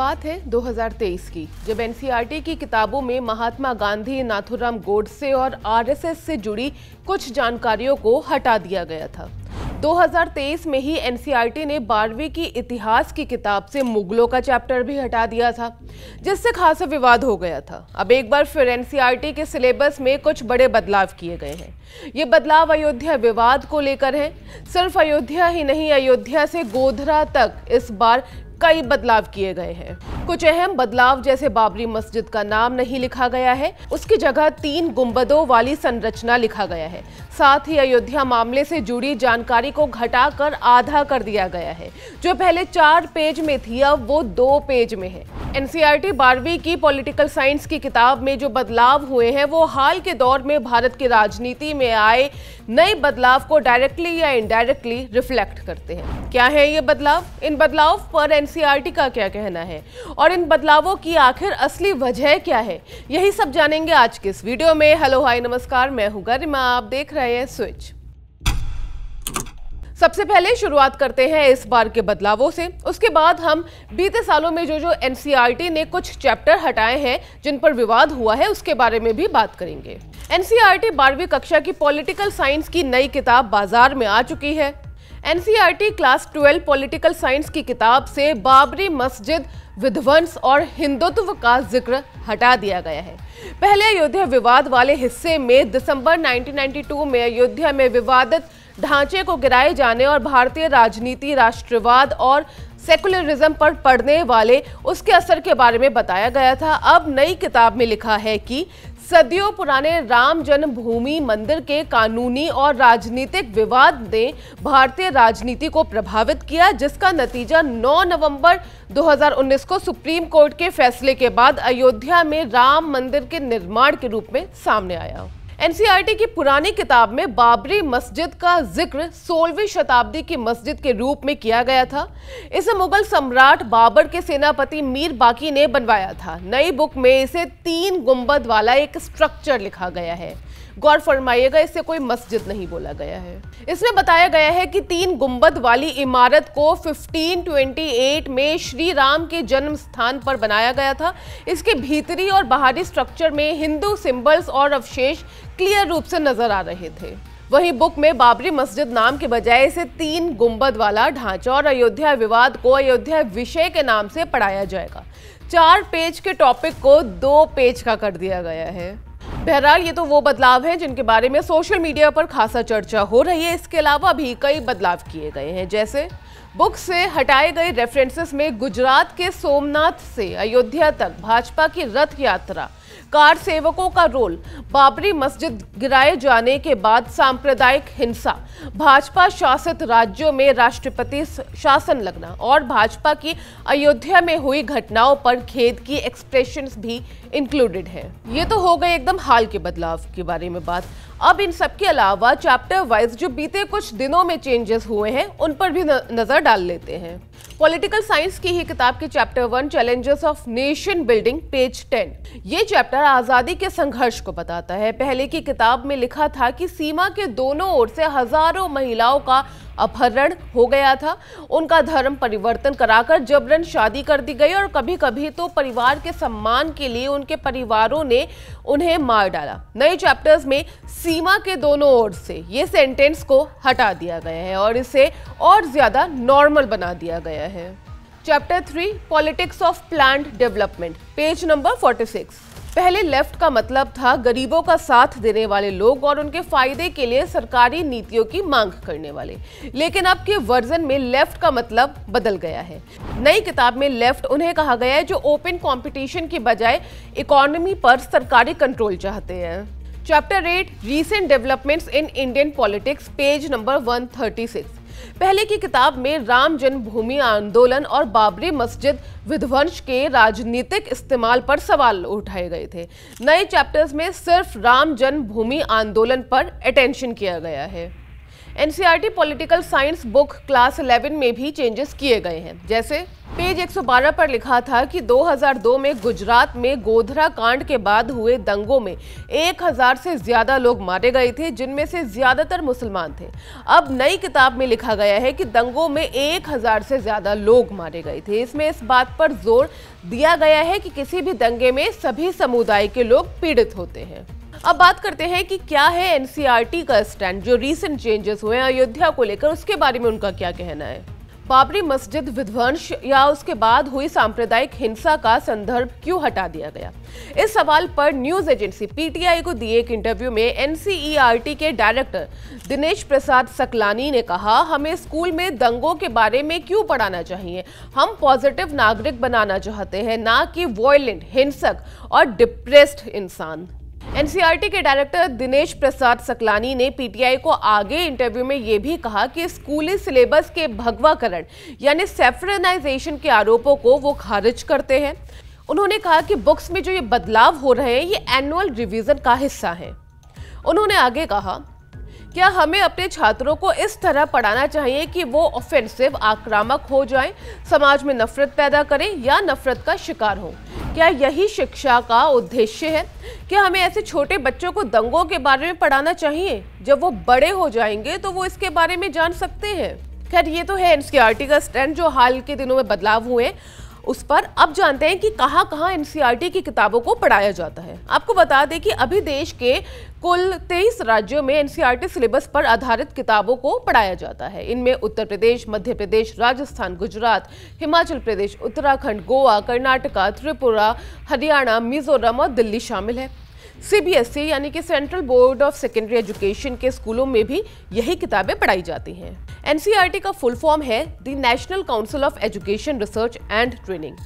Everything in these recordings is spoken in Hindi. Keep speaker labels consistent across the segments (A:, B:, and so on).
A: बात है 2023 की जब एनसीईआरटी e की किताबों में महात्मा गांधी नाथुराम गोडसे और आरएसएस से जुड़ी कुछ जानकारियों को हटा दिया गया था 2023 में ही एनसीईआरटी e ने बारहवीं की इतिहास की किताब से मुगलों का चैप्टर भी हटा दिया था जिससे खासा विवाद हो गया था अब एक बार फिर एनसीईआरटी e के सिलेबस में कुछ बड़े बदलाव किए गए हैं ये बदलाव अयोध्या विवाद को लेकर है सिर्फ अयोध्या ही नहीं अयोध्या से गोधरा तक इस बार कई बदलाव किए गए हैं कुछ अहम बदलाव जैसे बाबरी मस्जिद का नाम नहीं लिखा गया है उसकी जगह तीन गुम्बदों वाली संरचना लिखा गया है साथ ही अयोध्या मामले से जुड़ी जानकारी को घटाकर आधा कर दिया गया है जो पहले चार पेज में थी अब वो दो पेज में है एनसीईआरटी बारहवीं की पॉलिटिकल साइंस की किताब में जो बदलाव हुए हैं वो हाल के दौर में भारत की राजनीति में आए नए बदलाव को डायरेक्टली या इनडायरेक्टली रिफ्लेक्ट करते हैं क्या है ये बदलाव इन बदलाव पर एनसीईआरटी का क्या कहना है और इन बदलावों की आखिर असली वजह क्या है यही सब जानेंगे आज के इस वीडियो में हेलो हाय नमस्कार मैं हूँ गरिमा आप देख रहे हैं स्विच सबसे पहले शुरुआत करते हैं इस बार के बदलावों से उसके बाद हम बीते सालों में जो जो एन ने कुछ चैप्टर हटाए हैं जिन पर विवाद हुआ है उसके बारे में भी बात करेंगे एनसीईआरटी e बारहवीं कक्षा की पॉलिटिकल साइंस की नई किताब बाजार में आ चुकी है एनसीईआरटी क्लास 12 पॉलिटिकल साइंस की किताब से बाबरी मस्जिद विध्वंस और हिंदुत्व का जिक्र हटा दिया गया है पहले अयोध्या विवाद वाले हिस्से में दिसंबर 1992 में अयोध्या में विवादित ढांचे को गिराए जाने और भारतीय राजनीति राष्ट्रवाद और सेकुलरिज्म पर पढ़ने वाले उसके असर के बारे में बताया गया था अब नई किताब में लिखा है कि सदियों पुराने राम जन्मभूमि मंदिर के कानूनी और राजनीतिक विवाद ने भारतीय राजनीति को प्रभावित किया जिसका नतीजा 9 नवंबर 2019 को सुप्रीम कोर्ट के फैसले के बाद अयोध्या में राम मंदिर के निर्माण के रूप में सामने आया एनसीईआरटी की पुरानी किताब में बाबरी मस्जिद का जिक्र सोलहवीं शताब्दी की मस्जिद के रूप में किया गया था इसे मुगल सम्राट बाबर के सेनापति मीर बाकी ने बनवाया था नई बुक में इसे तीन गुंबद वाला एक स्ट्रक्चर लिखा गया है गौर फरमाइएगा इसे कोई मस्जिद नहीं बोला गया है इसमें बताया गया है कि तीन गुंबद वाली इमारत को 1528 में श्री राम के जन्म स्थान पर बनाया गया था इसके भीतरी और बाहरी स्ट्रक्चर में हिंदू सिंबल्स और अवशेष क्लियर रूप से नजर आ रहे थे वहीं बुक में बाबरी मस्जिद नाम के बजाय इसे तीन गुंबद वाला ढांचा और अयोध्या विवाद को अयोध्या विषय के नाम से पढ़ाया जाएगा चार पेज के टॉपिक को दो पेज का कर दिया गया है बहरहाल ये तो वो बदलाव हैं जिनके बारे में सोशल मीडिया पर खासा चर्चा हो रही है इसके अलावा भी कई बदलाव किए गए हैं जैसे बुक से हटाए गए रेफरेंसेस में गुजरात के सोमनाथ से अयोध्या तक भाजपा की रथ यात्रा कार सेवकों का रोल बाबरी मस्जिद गिराए जाने के बाद सांप्रदायिक हिंसा भाजपा शासित राज्यों में राष्ट्रपति शासन लगना और भाजपा की अयोध्या में हुई घटनाओं पर खेद की एक्सप्रेशन भी इंक्लूडेड है ये तो हो गए एकदम हाल के बदलाव के बारे में बात अब इन सब के अलावा चैप्टर वाइज जो बीते कुछ दिनों में चेंजेस हुए हैं उन पर भी नज़र डाल लेते हैं पॉलिटिकल साइंस की ही किताब के chapter one challenges of nation building page ten ये चैप्टर आज़ादी के संघर्ष को बताता है पहले की किताब में लिखा था कि सीमा के दोनों ओर से हजारों महिलाओं का अपहरण हो गया था उनका धर्म परिवर्तन कराकर जबरन शादी कर दी गई और कभी कभी तो परिवार के सम्मान के लिए उनके परिवारों ने उन्हें मार डाला नए चैप्टर्स में सीमा के दोनों ओर से ये सेंटेंस को हटा दिया गया है और इसे और ज़्यादा नॉर्मल बना दिया गया है chapter three politics of plant development page number forty six पहले लेफ्ट का मतलब था गरीबों का साथ देने वाले लोग और उनके फायदे के लिए सरकारी नीतियों की मांग करने वाले लेकिन अब के वर्जन में लेफ्ट का मतलब बदल गया है नई किताब में लेफ्ट उन्हें कहा गया है जो ओपन कंपटीशन के बजाय इकोनॉमी पर सरकारी कंट्रोल चाहते हैं chapter eight recent developments in Indian politics page number six पहले की किताब में राम जन्मभूमि आंदोलन और बाबरी मस्जिद विध्वंस के राजनीतिक इस्तेमाल पर सवाल उठाए गए थे नए चैप्टर्स में सिर्फ राम जन्मभूमि आंदोलन पर अटेंशन किया गया है NCERT political science book class 11 में भी चेंजेस किए गए हैं जैसे पेज 112 पर लिखा था कि 2002 में गुजरात में गोधरा कांड के बाद हुए दंगों में 1000 से ज्यादा लोग मारे गए थे जिनमें से ज्यादातर मुसलमान थे अब नई किताब में लिखा गया है कि दंगों में 1000 से ज्यादा लोग मारे गए थे इसमें इस बात पर जोर दिया गया है कि किसी भी दंगे में सभी समुदाय के लोग पीड़ित होते हैं अब बात करते हैं कि क्या है एनसीईआरटी e का स्टैंड जो रीसेंट चेंजेस हुए अयोध्या को लेकर उसके बारे में उनका क्या कहना है बाबरी मस्जिद विध्वंस या उसके बाद हुई सांप्रदायिक हिंसा का संदर्भ क्यों हटा दिया गया इस सवाल पर न्यूज एजेंसी पीटीआई को दिए एक इंटरव्यू में एनसीईआरटी e के डायरेक्टर दिनेश प्रसाद सकलानी ने कहा हमें स्कूल में दंगों के बारे में क्यों पढ़ाना चाहिए हम पॉजिटिव नागरिक बनाना चाहते हैं ना कि वॉयलेंट हिंसक और डिप्रेस्ड इंसान एनसीईआरटी के डायरेक्टर दिनेश प्रसाद सकलानी ने पीटीआई को आगे इंटरव्यू में यह भी कहा कि स्कूली सिलेबस के भगवाकरण यानी सेफरनाइजेशन के आरोपों को वो खारिज करते हैं उन्होंने कहा कि बुक्स में जो ये बदलाव हो रहे हैं ये एनुअल रिवीजन का हिस्सा है उन्होंने आगे कहा क्या हमें अपने छात्रों को इस तरह पढ़ाना चाहिए कि वो ऑफेंसिव आक्रामक हो जाएं, समाज में नफरत पैदा करें या नफरत का शिकार हो क्या यही शिक्षा का उद्देश्य है क्या हमें ऐसे छोटे बच्चों को दंगों के बारे में पढ़ाना चाहिए जब वो बड़े हो जाएंगे तो वो इसके बारे में जान सकते हैं खैर ये तो है एनसीआरटी का स्टैंड जो हाल के दिनों में बदलाव हुए उस पर अब जानते हैं कि कहाँ कहाँ एनसीईआरटी e की किताबों को पढ़ाया जाता है आपको बता दें कि अभी देश के कुल तेईस राज्यों में एनसीईआरटी e सिलेबस पर आधारित किताबों को पढ़ाया जाता है इनमें उत्तर प्रदेश मध्य प्रदेश राजस्थान गुजरात हिमाचल प्रदेश उत्तराखंड गोवा कर्नाटका त्रिपुरा हरियाणा मिजोरम और दिल्ली शामिल है सीबीएसई e यानी कि central board of secondary education के स्कूलों में भी यही किताबें पढ़ाई जाती हैं एनसीईआरटी e का फुल फॉर्म है the national council of education research and training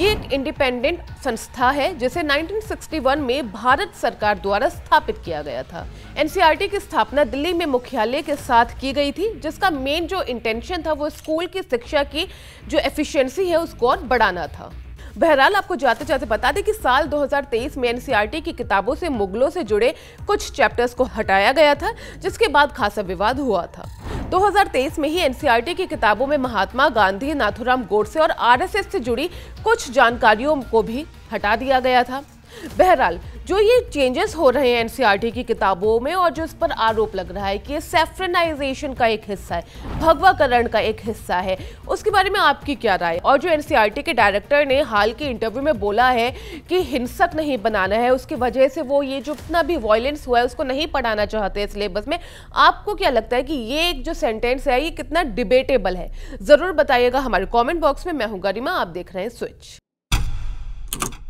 A: ये एक इंडिपेंडेंट संस्था है जिसे 1961 में भारत सरकार द्वारा स्थापित किया गया था एनसीईआरटी e की स्थापना दिल्ली में मुख्यालय के साथ की गई थी जिसका मेन जो इंटेंशन था वो स्कूल की शिक्षा की जो एफिशिएंसी है उसको और बढ़ाना था बहरहाल आपको जाते जाते बता दें कि साल 2023 में एनसीईआरटी e की किताबों से मुगलों से जुड़े कुछ चैप्टर्स को हटाया गया था जिसके बाद खासा विवाद हुआ था 2023 में ही एनसीईआरटी e की किताबों में महात्मा गांधी नाथुराम गोडसे और आरएसएस से जुड़ी कुछ जानकारियों को भी हटा दिया गया था बहरहाल जो ये चेंजेस हो रहे हैं एनसीईआरटी e की किताबों में और जो इस पर आरोप लग रहा है कि ये सेफ्रेनाइजेशन का एक हिस्सा है भगवाकरण का एक हिस्सा है उसके बारे में आपकी क्या राय और जो एनसीईआरटी e के डायरेक्टर ने हाल के इंटरव्यू में बोला है कि हिंसक नहीं बनाना है उसकी वजह से वो ये जो इतना भी वॉयलेंस हुआ है उसको नहीं पढ़ाना चाहते हैं सिलेबस में आपको क्या लगता है कि ये एक जो सेंटेंस है ये कितना डिबेटेबल है ज़रूर बताइएगा हमारे कॉमेंट बॉक्स में मैं हूँ गरिमा आप देख रहे हैं स्विच